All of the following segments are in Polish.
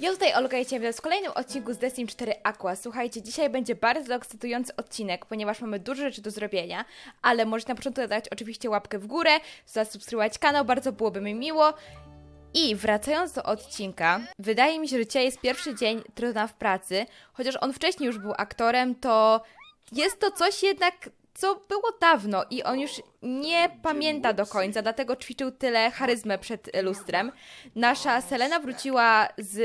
Ja tutaj Olga i w kolejnym odcinku z Destiny 4 Aqua. Słuchajcie, dzisiaj będzie bardzo ekscytujący odcinek, ponieważ mamy dużo rzeczy do zrobienia, ale możecie na początku dać oczywiście łapkę w górę, zasubskrybować kanał, bardzo byłoby mi miło. I wracając do odcinka, wydaje mi się, że dzisiaj jest pierwszy dzień Trona w pracy, chociaż on wcześniej już był aktorem, to jest to coś jednak co było dawno i on już nie pamięta do końca, dlatego ćwiczył tyle charyzmę przed lustrem. Nasza Selena wróciła z,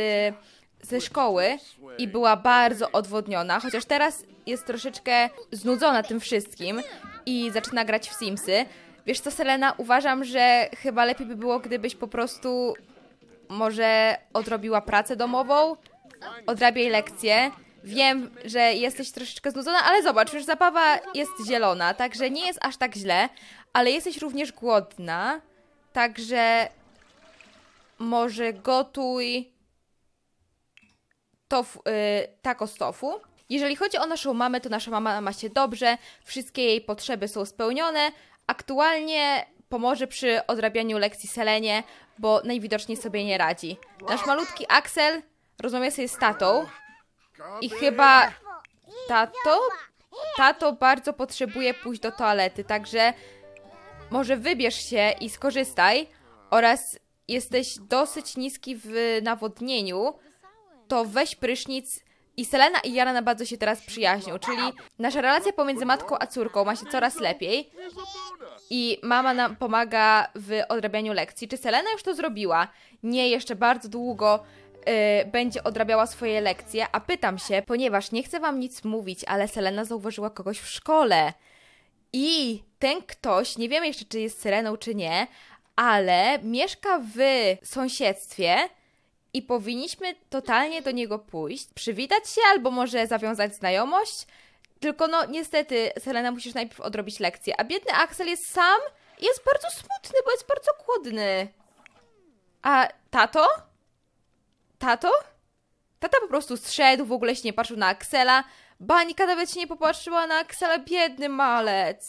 ze szkoły i była bardzo odwodniona, chociaż teraz jest troszeczkę znudzona tym wszystkim i zaczyna grać w Simsy. Wiesz co, Selena, uważam, że chyba lepiej by było, gdybyś po prostu może odrobiła pracę domową, odrabiaj lekcje Wiem, że jesteś troszeczkę znudzona, ale zobacz, już zabawa jest zielona, także nie jest aż tak źle, ale jesteś również głodna, także może gotuj tofu, yy, taco z tofu. Jeżeli chodzi o naszą mamę, to nasza mama ma się dobrze, wszystkie jej potrzeby są spełnione. Aktualnie pomoże przy odrabianiu lekcji Selenie, bo najwidoczniej sobie nie radzi. Nasz malutki Axel rozmawia sobie z tatą, i chyba tato, tato bardzo potrzebuje pójść do toalety, także może wybierz się i skorzystaj oraz jesteś dosyć niski w nawodnieniu, to weź prysznic i Selena i Jana bardzo się teraz przyjaźnią, czyli nasza relacja pomiędzy matką a córką ma się coraz lepiej i mama nam pomaga w odrabianiu lekcji. Czy Selena już to zrobiła? Nie, jeszcze bardzo długo yy, będzie odrabiała swoje lekcje, a pytam się, ponieważ nie chcę wam nic mówić, ale Selena zauważyła kogoś w szkole. I ten ktoś, nie wiemy jeszcze czy jest Seleną czy nie, ale mieszka w sąsiedztwie i powinniśmy totalnie do niego pójść, przywitać się albo może zawiązać znajomość. Tylko no niestety, Selena, musisz najpierw odrobić lekcję. A biedny Axel jest sam i jest bardzo smutny, bo jest bardzo głodny. A tato? Tato? Tata po prostu zszedł, w ogóle się nie patrzył na Aksela. Banika nawet się nie popatrzyła na Aksela, biedny malec.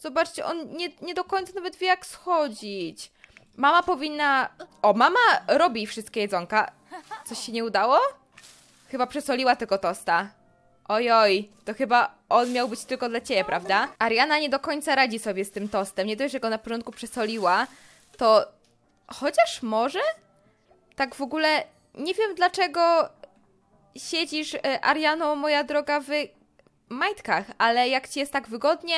Zobaczcie, on nie, nie do końca nawet wie jak schodzić. Mama powinna... O, mama robi wszystkie jedzonka. Coś się nie udało? Chyba przesoliła tylko tosta. Ojoj, to chyba on miał być tylko dla ciebie, prawda? Ariana nie do końca radzi sobie z tym tostem. Nie dość, że go na początku przesoliła, to... Chociaż może? Tak w ogóle nie wiem dlaczego siedzisz, e, Ariano, moja droga, w majtkach, ale jak ci jest tak wygodnie,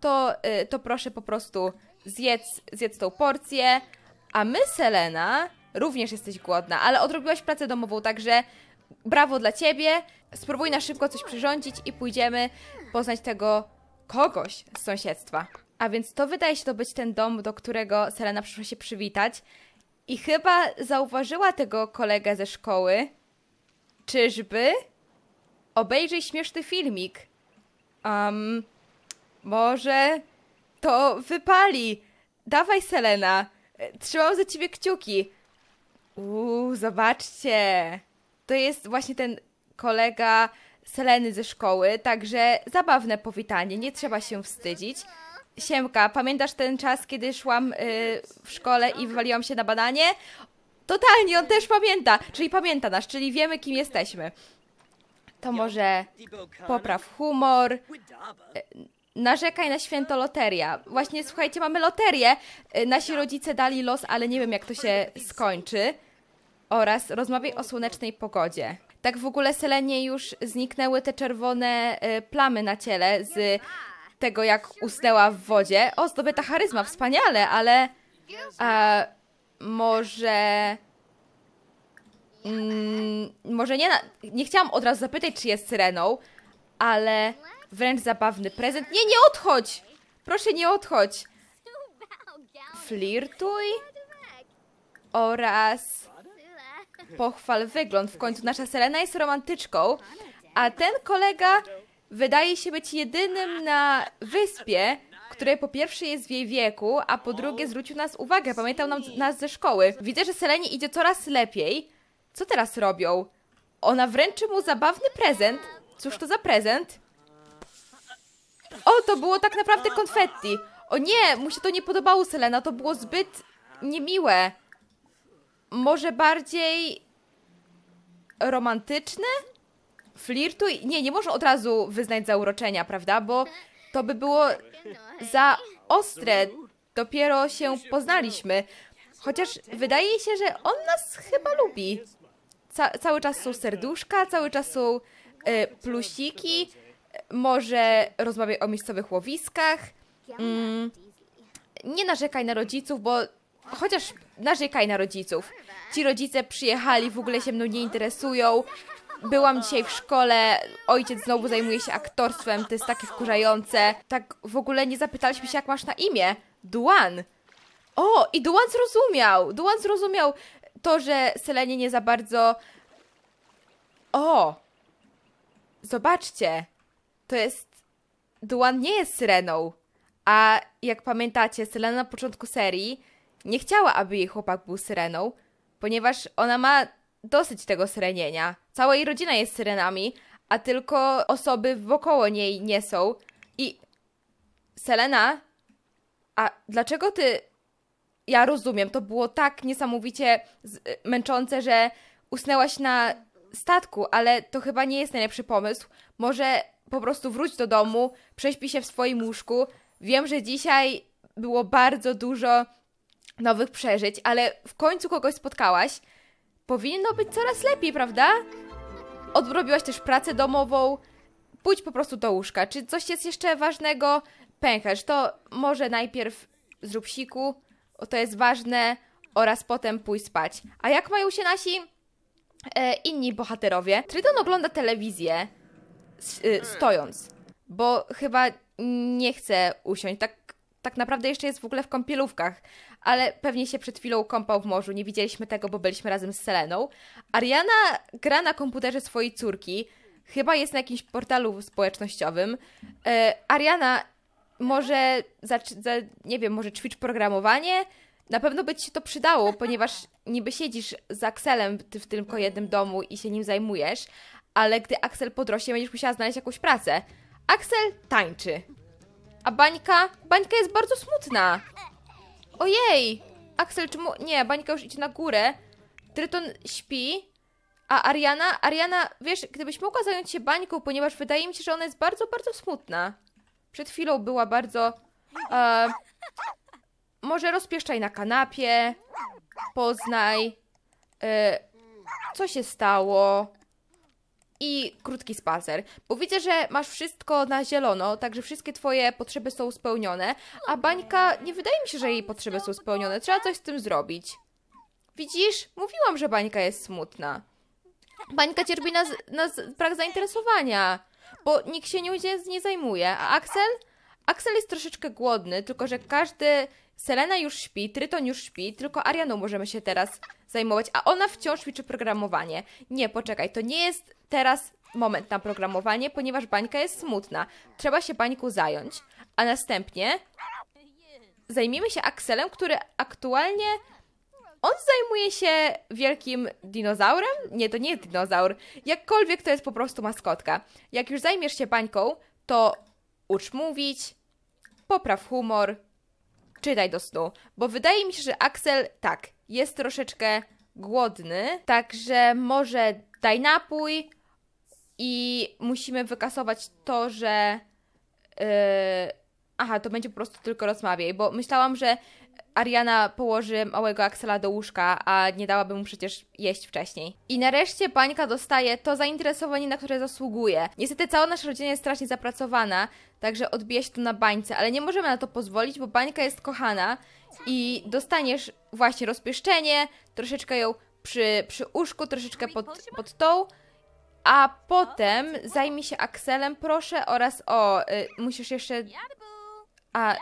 to, e, to proszę po prostu zjedz, zjedz tą porcję. A my, Selena, również jesteś głodna, ale odrobiłaś pracę domową, także brawo dla ciebie. Spróbuj na szybko coś przyrządzić i pójdziemy poznać tego kogoś z sąsiedztwa. A więc to wydaje się to być ten dom, do którego Selena przyszła się przywitać. I chyba zauważyła tego kolegę ze szkoły. Czyżby? Obejrzyj śmieszny filmik. Um, może to wypali. Dawaj, Selena. trzymał za ciebie kciuki. Uuu, zobaczcie. To jest właśnie ten kolega Seleny ze szkoły, także zabawne powitanie, nie trzeba się wstydzić. Siemka, pamiętasz ten czas, kiedy szłam y, w szkole i wywaliłam się na bananie? Totalnie, on też pamięta, czyli pamięta nas, czyli wiemy, kim jesteśmy. To może popraw humor, y, narzekaj na święto loteria. Właśnie, słuchajcie, mamy loterię. Y, nasi rodzice dali los, ale nie wiem, jak to się skończy. Oraz rozmawiaj o słonecznej pogodzie. Tak w ogóle Selenie już zniknęły te czerwone y, plamy na ciele z tego, jak usnęła w wodzie. O, zdobyta charyzma, wspaniale, ale a, może... Mm, może nie, na, nie chciałam od razu zapytać, czy jest syreną, ale wręcz zabawny prezent. Nie, nie odchodź! Proszę, nie odchodź! Flirtuj oraz pochwal wygląd. W końcu nasza Selena jest romantyczką, a ten kolega wydaje się być jedynym na wyspie, które po pierwsze jest w jej wieku, a po drugie zwrócił nas uwagę, pamiętał nam, nas ze szkoły. Widzę, że Selenie idzie coraz lepiej. Co teraz robią? Ona wręczy mu zabawny prezent. Cóż to za prezent? O, to było tak naprawdę konfetti. O nie, mu się to nie podobało, Selena. To było zbyt niemiłe. Może bardziej romantyczne? flirtuj. Nie, nie można od razu wyznać zauroczenia, prawda? Bo to by było za ostre. Dopiero się poznaliśmy. Chociaż wydaje się, że on nas chyba lubi. Ca cały czas są serduszka, cały czas są e, plusiki. Może rozmawiaj o miejscowych łowiskach. Mm, nie narzekaj na rodziców, bo chociaż narzekaj na rodziców. Ci rodzice przyjechali, w ogóle się mną nie interesują. Byłam dzisiaj w szkole, ojciec znowu zajmuje się aktorstwem, to jest takie wkurzające. Tak w ogóle nie zapytaliśmy się, jak masz na imię. Duan. O, i Duan zrozumiał. Duan zrozumiał to, że Selenie nie za bardzo... O! Zobaczcie. To jest... Duan nie jest Syreną. A jak pamiętacie, Selena na początku serii nie chciała, aby jej chłopak był Syreną, ponieważ ona ma dosyć tego syrenienia. Cała jej rodzina jest Syrenami, a tylko osoby wokoło niej nie są. I Selena, a dlaczego ty. Ja rozumiem, to było tak niesamowicie y, męczące, że usnęłaś na statku, ale to chyba nie jest najlepszy pomysł. Może po prostu wróć do domu, prześpij się w swoim łóżku. Wiem, że dzisiaj było bardzo dużo nowych przeżyć, ale w końcu kogoś spotkałaś. Powinno być coraz lepiej, prawda? odrobiłaś też pracę domową, pójdź po prostu do łóżka. Czy coś jest jeszcze ważnego? Pęcherz, to może najpierw zrób siku, to jest ważne, oraz potem pójdź spać. A jak mają się nasi e, inni bohaterowie? Tryton ogląda telewizję s, e, stojąc, bo chyba nie chce usiąść. Tak tak naprawdę jeszcze jest w ogóle w kąpielówkach, ale pewnie się przed chwilą kąpał w morzu. Nie widzieliśmy tego, bo byliśmy razem z Seleną. Ariana gra na komputerze swojej córki. Chyba jest na jakimś portalu społecznościowym. E, Ariana może, za, za, nie wiem, może ćwicz programowanie. Na pewno by ci się to przydało, ponieważ niby siedzisz z Akselem ty w tylko jednym domu i się nim zajmujesz, ale gdy Aksel podrośnie, będziesz musiała znaleźć jakąś pracę. Aksel tańczy. A Bańka? Bańka jest bardzo smutna. Ojej! Axel, czemu... Nie, Bańka już idzie na górę. Tryton śpi. A Ariana? Ariana, wiesz, gdybyś mogła zająć się Bańką, ponieważ wydaje mi się, że ona jest bardzo, bardzo smutna. Przed chwilą była bardzo... E, może rozpieszczaj na kanapie. Poznaj. E, co się stało? i krótki spacer, bo widzę, że masz wszystko na zielono, także wszystkie twoje potrzeby są spełnione, a bańka nie wydaje mi się, że jej potrzeby są spełnione. Trzeba coś z tym zrobić. Widzisz? Mówiłam, że bańka jest smutna. Bańka cierpi na, na brak zainteresowania, bo nikt się nią nie zajmuje. A Axel? Axel jest troszeczkę głodny, tylko że każdy Selena już śpi, Tryton już śpi, tylko Arianą możemy się teraz zajmować, a ona wciąż ćwiczy programowanie. Nie, poczekaj, to nie jest teraz moment na programowanie, ponieważ bańka jest smutna. Trzeba się bańku zająć, a następnie zajmiemy się Akselem, który aktualnie on zajmuje się wielkim dinozaurem? Nie, to nie jest dinozaur. Jakkolwiek to jest po prostu maskotka. Jak już zajmiesz się bańką, to ucz mówić, popraw humor, czytaj do snu. Bo wydaje mi się, że Axel, tak, jest troszeczkę głodny, także może daj napój i musimy wykasować to, że. Yy, aha, to będzie po prostu tylko rozmawiaj, bo myślałam, że Ariana położy małego Axela do łóżka, a nie dałaby mu przecież jeść wcześniej. I nareszcie pańka dostaje to zainteresowanie, na które zasługuje. Niestety cała nasza rodzina jest strasznie zapracowana, Także odbija się to na bańce, ale nie możemy na to pozwolić, bo bańka jest kochana i dostaniesz właśnie rozpieszczenie, troszeczkę ją przy, przy uszku, troszeczkę pod, pod tą, a potem zajmij się Akselem, proszę, oraz o, y, musisz jeszcze... A,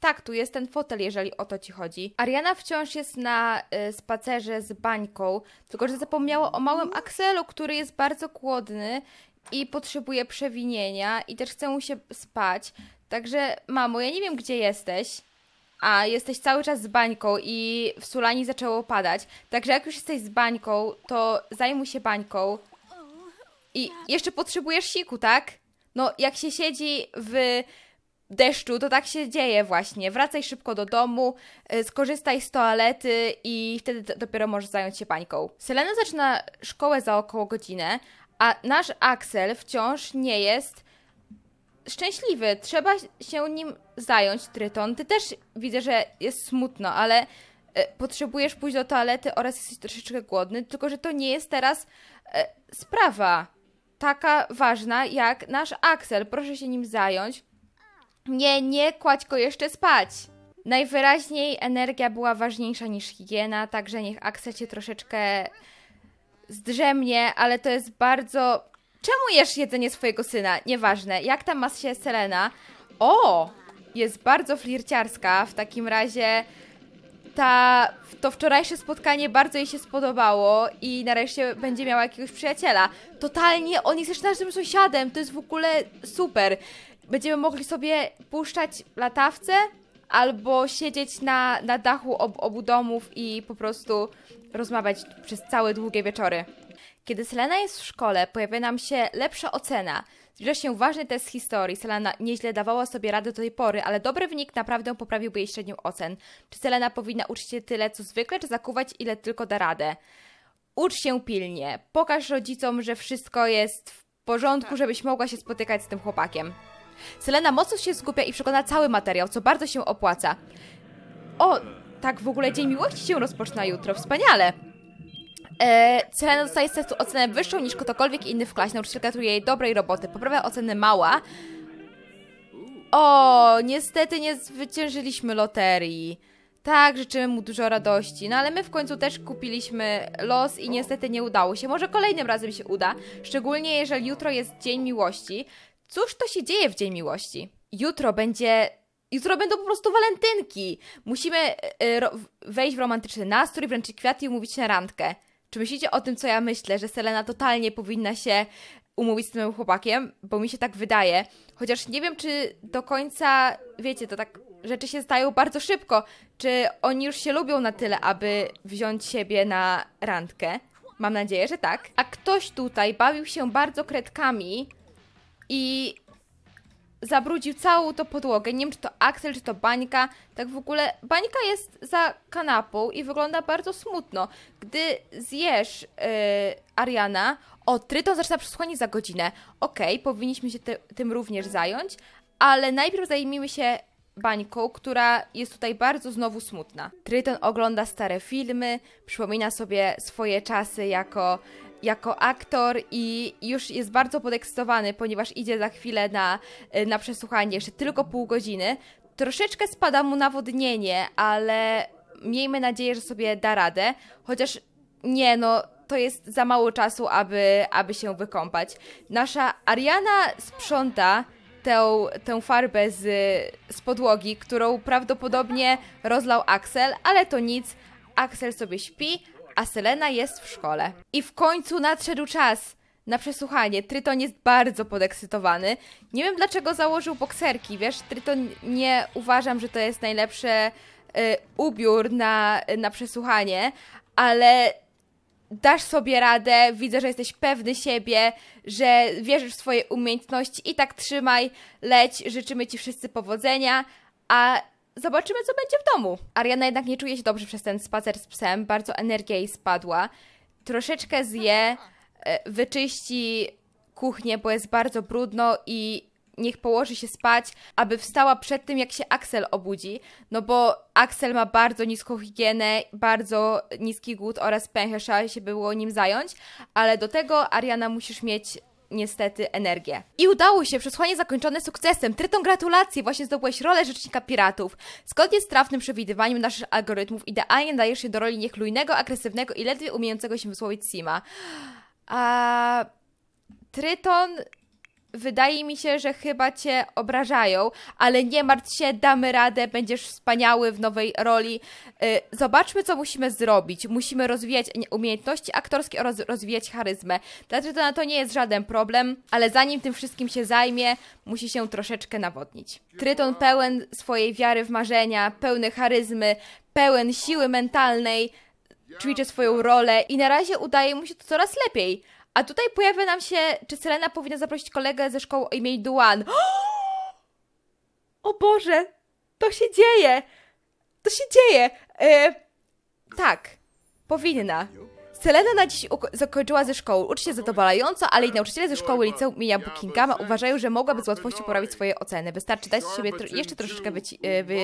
tak, tu jest ten fotel, jeżeli o to ci chodzi. Ariana wciąż jest na y, spacerze z bańką, tylko że zapomniała o małym Akselu, który jest bardzo głodny i potrzebuje przewinienia i też chce mu się spać. Także mamo, ja nie wiem gdzie jesteś, a jesteś cały czas z bańką i w Sulani zaczęło padać. Także jak już jesteś z bańką, to zajmuj się bańką. I jeszcze potrzebujesz siku, tak? No, jak się siedzi w deszczu, to tak się dzieje właśnie. Wracaj szybko do domu, y, skorzystaj z toalety i wtedy dopiero możesz zająć się pańką. Selena zaczyna szkołę za około godzinę, a nasz Axel wciąż nie jest szczęśliwy. Trzeba się nim zająć, Tryton. Ty też widzę, że jest smutno, ale e, potrzebujesz pójść do toalety oraz jesteś troszeczkę głodny, tylko że to nie jest teraz e, sprawa taka ważna jak nasz Axel. Proszę się nim zająć. Nie, nie kładź go jeszcze spać. Najwyraźniej energia była ważniejsza niż higiena, także niech Axel się troszeczkę zdrzemnie, ale to jest bardzo... Czemu jesz jedzenie swojego syna? Nieważne. Jak tam ma się Selena? O! Jest bardzo flirciarska. W takim razie ta, to wczorajsze spotkanie bardzo jej się spodobało i nareszcie będzie miała jakiegoś przyjaciela. Totalnie, on jest też naszym sąsiadem, to jest w ogóle super. Będziemy mogli sobie puszczać latawce albo siedzieć na, na dachu ob, obu domów i po prostu rozmawiać przez całe długie wieczory. Kiedy Selena jest w szkole, pojawia nam się lepsza ocena. Zbliża się ważny test historii. Selena nieźle dawała sobie radę do tej pory, ale dobry wynik naprawdę poprawiłby jej średnią ocen. Czy Selena powinna uczyć się tyle, co zwykle, czy zakuwać, ile tylko da radę? Ucz się pilnie. Pokaż rodzicom, że wszystko jest w porządku, tak. żebyś mogła się spotykać z tym chłopakiem. Selena mocno się skupia i przekona cały materiał, co bardzo się opłaca. O, tak w ogóle Dzień Miłości się rozpoczyna jutro, wspaniale. E, Selena dostaje z testu ocenę wyższą niż ktokolwiek inny w klasie. Nauczyciel gratuluje jej dobrej roboty. Poprawia ocenę mała. O, niestety nie zwyciężyliśmy loterii. Tak, życzymy mu dużo radości. No ale my w końcu też kupiliśmy los i niestety nie udało się. Może kolejnym razem się uda, szczególnie jeżeli jutro jest Dzień Miłości. Cóż to się dzieje w Dzień Miłości? Jutro będzie i jutro będą po prostu walentynki. Musimy e, e, wejść w romantyczny nastrój, wręczyć kwiaty i umówić się na randkę. Czy myślicie o tym, co ja myślę, że Selena totalnie powinna się umówić z tym chłopakiem? Bo mi się tak wydaje. Chociaż nie wiem, czy do końca, wiecie, to tak rzeczy się stają bardzo szybko. Czy oni już się lubią na tyle, aby wziąć siebie na randkę? Mam nadzieję, że tak. A ktoś tutaj bawił się bardzo kredkami i zabrudził całą tą podłogę. Nie wiem, czy to Aksel, czy to Bańka. Tak w ogóle, Bańka jest za kanapą i wygląda bardzo smutno. Gdy zjesz yy, Ariana, o, Tryton zaczyna przesłuchanie za godzinę. Okej, okay, powinniśmy się ty tym również zająć, ale najpierw zajmijmy się Bańką, która jest tutaj bardzo znowu smutna. Tryton ogląda stare filmy, przypomina sobie swoje czasy jako jako aktor i już jest bardzo podekscytowany, ponieważ idzie za chwilę na, y, na przesłuchanie, jeszcze tylko pół godziny. Troszeczkę spada mu nawodnienie, ale miejmy nadzieję, że sobie da radę. Chociaż nie, no to jest za mało czasu, aby, aby się wykąpać. Nasza Ariana sprząta tę, tę farbę z, z podłogi, którą prawdopodobnie rozlał Axel, ale to nic. Axel sobie śpi, a Selena jest w szkole. I w końcu nadszedł czas na przesłuchanie. Tryton jest bardzo podekscytowany. Nie wiem dlaczego założył bokserki, wiesz? Tryton nie uważam, że to jest najlepszy y, ubiór na, na przesłuchanie, ale dasz sobie radę, widzę, że jesteś pewny siebie, że wierzysz w swoje umiejętności i tak trzymaj, leć, życzymy Ci wszyscy powodzenia, a Zobaczymy, co będzie w domu. Ariana jednak nie czuje się dobrze przez ten spacer z psem, bardzo energia jej spadła. Troszeczkę zje, e, wyczyści kuchnię, bo jest bardzo brudno i niech położy się spać, aby wstała przed tym, jak się Axel obudzi, no bo Axel ma bardzo niską higienę, bardzo niski głód oraz pęcherza, trzeba się było nim zająć, ale do tego Ariana musisz mieć niestety energię. I udało się, przesłanie zakończone sukcesem. Tryton, gratulacje, właśnie zdobyłeś rolę Rzecznika Piratów. Zgodnie z trafnym przewidywaniem naszych algorytmów idealnie dajesz się do roli niechlujnego, agresywnego i ledwie umiejącego się wysłowić Sima. A... Tryton wydaje mi się, że chyba cię obrażają, ale nie martw się, damy radę, będziesz wspaniały w nowej roli. Y, zobaczmy, co musimy zrobić. Musimy rozwijać umiejętności aktorskie oraz rozwijać charyzmę. Dlatego na to nie jest żaden problem, ale zanim tym wszystkim się zajmie, musi się troszeczkę nawodnić. Tryton pełen swojej wiary w marzenia, pełny charyzmy, pełen siły mentalnej, ćwiczy swoją rolę i na razie udaje mu się to coraz lepiej. A tutaj pojawia nam się, czy Selena powinna zaprosić kolegę ze szkoły o imieniu Duan. O Boże! To się dzieje! To się dzieje! E, tak, powinna. Selena na dziś zakończyła ze szkoły. Uczcie zadowalająco, ale i nauczyciele ze szkoły liceum imienia Buckingham uważają, że mogłaby z łatwością poprawić swoje oceny. Wystarczy dać sobie tr jeszcze troszeczkę wyci- e, wy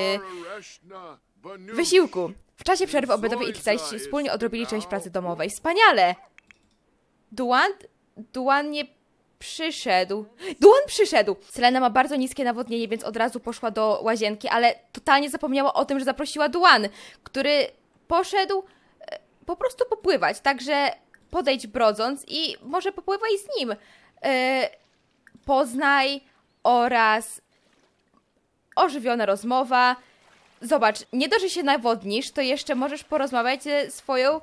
wysiłku. W czasie przerwy obiadowej i licealiści wspólnie odrobili część pracy domowej. Wspaniale! Duan, Duan nie przyszedł. Duan przyszedł! Selena ma bardzo niskie nawodnienie, więc od razu poszła do łazienki, ale totalnie zapomniała o tym, że zaprosiła Duan, który poszedł e, po prostu popływać, także podejdź brodząc i może popływaj z nim. E, poznaj oraz ożywiona rozmowa. Zobacz, nie dość, że się nawodnisz, to jeszcze możesz porozmawiać ze swoją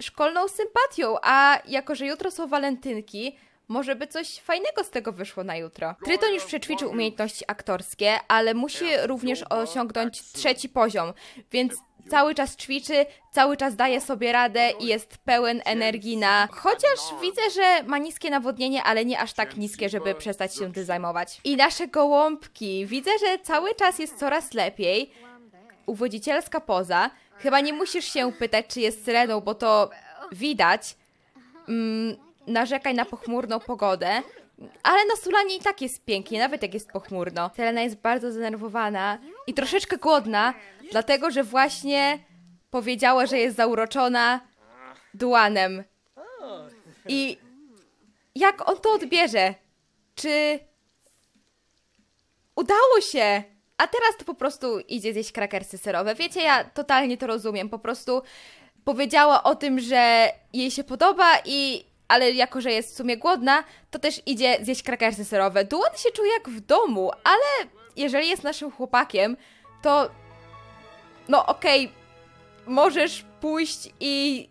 szkolną sympatią, a jako, że jutro są walentynki, może by coś fajnego z tego wyszło na jutro. Tryton już przećwiczył umiejętności aktorskie, ale musi również osiągnąć trzeci poziom, więc cały czas ćwiczy, cały czas daje sobie radę i jest pełen energii na... Chociaż widzę, że ma niskie nawodnienie, ale nie aż tak niskie, żeby przestać się tym zajmować. I nasze gołąbki. Widzę, że cały czas jest coraz lepiej. Uwodzicielska poza. Chyba nie musisz się pytać, czy jest syreną, bo to widać. Mm, narzekaj na pochmurną pogodę. Ale na Sulanie i tak jest pięknie, nawet jak jest pochmurno. Selena jest bardzo zdenerwowana i troszeczkę głodna, dlatego że właśnie powiedziała, że jest zauroczona Duanem. I jak on to odbierze? Czy udało się? A teraz to po prostu idzie zjeść krakersy serowe. Wiecie, ja totalnie to rozumiem. Po prostu powiedziała o tym, że jej się podoba i ale jako, że jest w sumie głodna, to też idzie zjeść krakersy serowe. Duan się czuje jak w domu, ale jeżeli jest naszym chłopakiem, to no okej, okay, możesz pójść i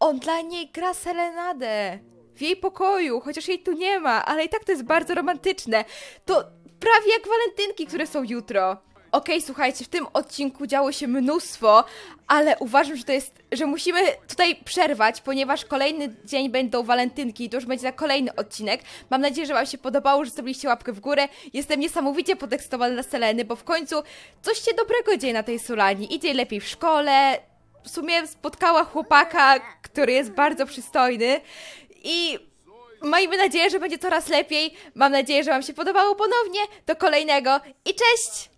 on dla niej gra serenadę w jej pokoju, chociaż jej tu nie ma, ale i tak to jest bardzo romantyczne. To Prawie jak walentynki, które są jutro. Okej, okay, słuchajcie, w tym odcinku działo się mnóstwo, ale uważam, że to jest, że musimy tutaj przerwać, ponieważ kolejny dzień będą walentynki i to już będzie na kolejny odcinek. Mam nadzieję, że Wam się podobało, że zrobiliście łapkę w górę. Jestem niesamowicie podekscytowana na Seleny, bo w końcu coś się dobrego dzieje na tej Sulani. Idzie lepiej w szkole, w sumie spotkała chłopaka, który jest bardzo przystojny i Miejmy nadzieję, że będzie coraz lepiej. Mam nadzieję, że Wam się podobało ponownie. Do kolejnego i cześć!